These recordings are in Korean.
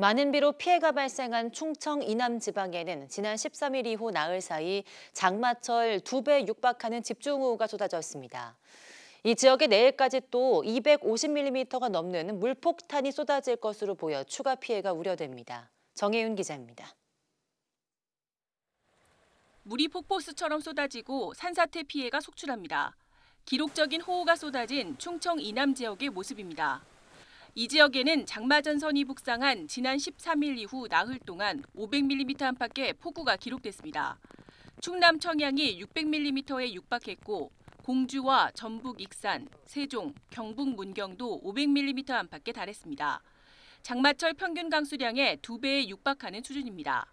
많은 비로 피해가 발생한 충청 이남 지방에는 지난 13일 이후 나흘 사이 장마철 두 배 육박하는 집중호우가 쏟아졌습니다. 이 지역에 내일까지 또 250mm가 넘는 물폭탄이 쏟아질 것으로 보여 추가 피해가 우려됩니다. 정혜윤 기자입니다. 물이 폭포수처럼 쏟아지고 산사태 피해가 속출합니다. 기록적인 호우가 쏟아진 충청 이남 지역의 모습입니다. 이 지역에는 장마전선이 북상한 지난 13일 이후 나흘 동안 500mm 안팎의 폭우가 기록됐습니다. 충남 청양이 600mm에 육박했고 공주와 전북 익산, 세종, 경북 문경도 500mm 안팎에 달했습니다. 장마철 평균 강수량의 2배에 육박하는 수준입니다.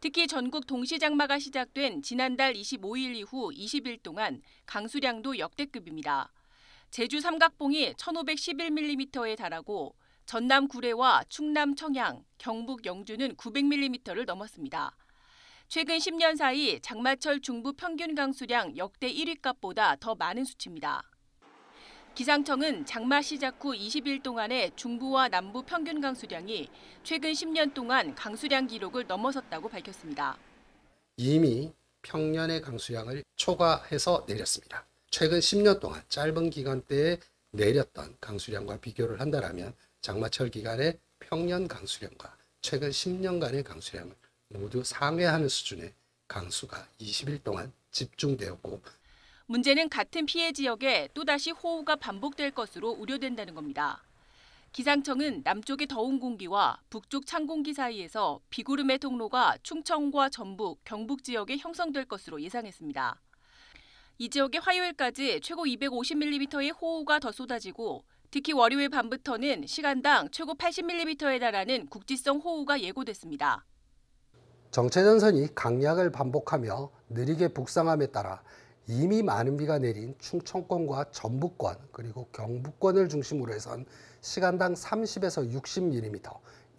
특히 전국 동시 장마가 시작된 지난달 25일 이후 20일 동안 강수량도 역대급입니다. 제주 삼각봉이 1511mm에 달하고 전남 구례와 충남 청양, 경북 영주는 900mm를 넘었습니다. 최근 10년 사이 장마철 중부 평균 강수량 역대 1위값보다 더 많은 수치입니다. 기상청은 장마 시작 후 20일 동안의 중부와 남부 평균 강수량이 최근 10년 동안 강수량 기록을 넘어섰다고 밝혔습니다. 이미 평년의 강수량을 초과해서 내렸습니다. 최근 10년 동안 짧은 기간대에 내렸던 강수량과 비교를 한다면 장마철 기간의 평년 강수량과 최근 10년간의 강수량을 모두 상회하는 수준의 강수가 20일 동안 집중되었고 문제는 같은 피해 지역에 또다시 호우가 반복될 것으로 우려된다는 겁니다. 기상청은 남쪽의 더운 공기와 북쪽 찬 공기 사이에서 비구름의 통로가 충청과 전북, 경북 지역에 형성될 것으로 예상했습니다. 이 지역에 화요일까지 최고 250mm의 호우가 더 쏟아지고 특히 월요일 밤부터는 시간당 최고 80mm에 달하는 국지성 호우가 예고됐습니다. 정체전선이 강약을 반복하며 느리게 북상함에 따라 이미 많은 비가 내린 충청권과 전북권 그리고 경북권을 중심으로 해선 시간당 30에서 60mm,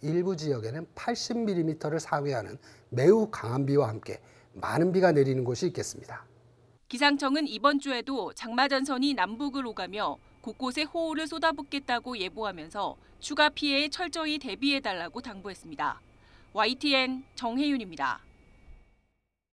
일부 지역에는 80mm를 상회하는 매우 강한 비와 함께 많은 비가 내리는 곳이 있겠습니다. 기상청은 이번 주에도 장마전선이 남북을 오가며 곳곳에 호우를 쏟아붓겠다고 예보하면서 추가 피해에 철저히 대비해달라고 당부했습니다. YTN 정혜윤입니다.